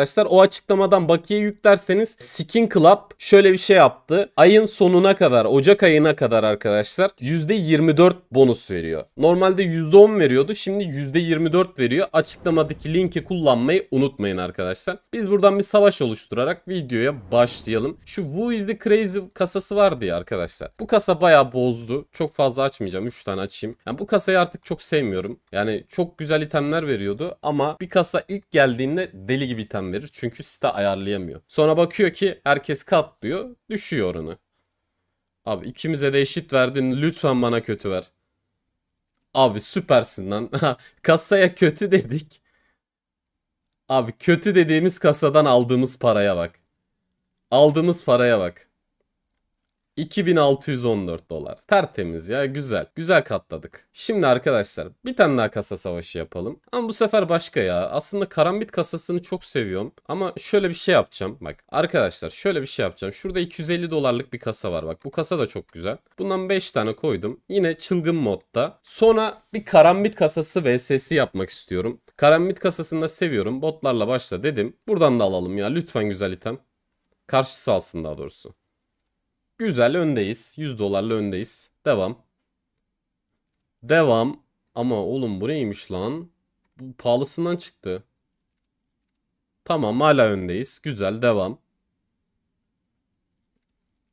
arkadaşlar. O açıklamadan bakiye yüklerseniz Skin Club şöyle bir şey yaptı. Ayın sonuna kadar, Ocak ayına kadar arkadaşlar %24 bonus veriyor. Normalde %10 veriyordu. Şimdi %24 veriyor. Açıklamadaki linki kullanmayı unutmayın arkadaşlar. Biz buradan bir savaş oluşturarak videoya başlayalım. Şu Who is the Crazy kasası vardı ya arkadaşlar. Bu kasa bayağı bozdu. Çok fazla açmayacağım. 3 tane açayım. Yani bu kasayı artık çok sevmiyorum. Yani çok güzel itemler veriyordu ama bir kasa ilk geldiğinde deli gibi item verir. Çünkü site ayarlayamıyor. Sonra bakıyor ki herkes katlıyor. Düşüyor oranı. Abi ikimize de eşit verdin. Lütfen bana kötü ver. Abi süpersin lan. Kasaya kötü dedik. Abi kötü dediğimiz kasadan aldığımız paraya bak. Aldığımız paraya bak. 2614 dolar. Tertemiz ya güzel. Güzel katladık. Şimdi arkadaşlar bir tane daha kasa savaşı yapalım. Ama bu sefer başka ya. Aslında karambit kasasını çok seviyorum. Ama şöyle bir şey yapacağım. Bak arkadaşlar şöyle bir şey yapacağım. Şurada 250 dolarlık bir kasa var. Bak bu kasa da çok güzel. Bundan 5 tane koydum. Yine çılgın modda. Sonra bir karambit kasası vs'si yapmak istiyorum. Karambit kasasını da seviyorum. Botlarla başla dedim. Buradan da alalım ya. Lütfen güzel item. Karşısı alsın daha doğrusu. Güzel öndeyiz. 100 dolarla öndeyiz. Devam. Devam. Ama oğlum bu neymiş lan? Bu pahalısından çıktı. Tamam hala öndeyiz. Güzel devam.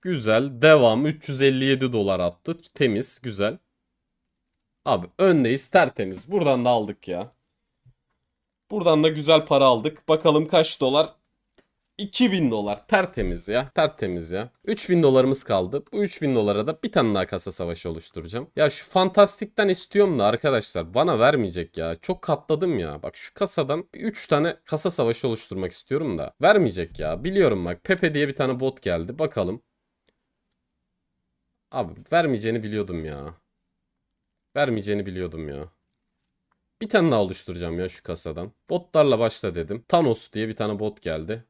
Güzel devam. 357 dolar attı. Temiz güzel. Abi öndeyiz tertemiz. Buradan da aldık ya. Buradan da güzel para aldık. Bakalım kaç dolar? 2000 dolar tertemiz ya tertemiz ya. 3000 dolarımız kaldı. Bu 3000 dolara da bir tane daha kasa savaşı oluşturacağım. Ya şu fantastikten istiyorum da arkadaşlar bana vermeyecek ya. Çok katladım ya. Bak şu kasadan 3 tane kasa savaşı oluşturmak istiyorum da. Vermeyecek ya. Biliyorum bak Pepe diye bir tane bot geldi. Bakalım. Abi vermeyeceğini biliyordum ya. Vermeyeceğini biliyordum ya. Bir tane daha oluşturacağım ya şu kasadan. Botlarla başla dedim. Thanos diye bir tane bot geldi.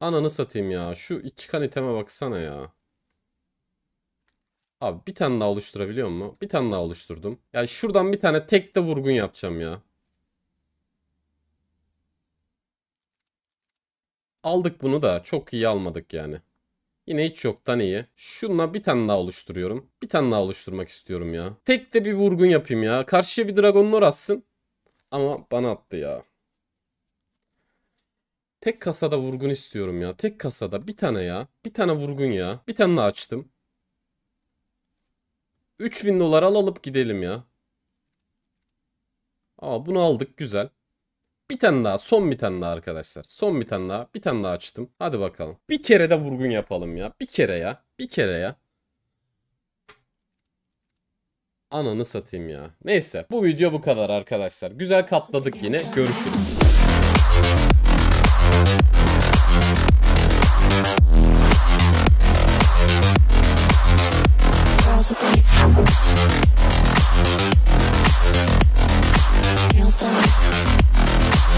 Ananı satayım ya. Şu çıkan iteme baksana ya. Abi bir tane daha oluşturabiliyor mu? Bir tane daha oluşturdum. Yani şuradan bir tane tek de vurgun yapacağım ya. Aldık bunu da çok iyi almadık yani. Yine hiç yoktan iyi. Şununla bir tane daha oluşturuyorum. Bir tane daha oluşturmak istiyorum ya. Tek de bir vurgun yapayım ya. Karşıya bir dragonlar atsın. Ama bana attı ya. Tek kasada vurgun istiyorum ya. Tek kasada bir tane ya. Bir tane vurgun ya. Bir tane açtım. 3000 dolar al alıp gidelim ya. Aa bunu aldık güzel. Bir tane daha son bir tane daha arkadaşlar. Son bir tane daha bir tane daha açtım. Hadi bakalım. Bir kere de vurgun yapalım ya. Bir kere ya. Bir kere ya. Ananı satayım ya. Neyse bu video bu kadar arkadaşlar. Güzel katladık yine. Görüşürüz. Thank you.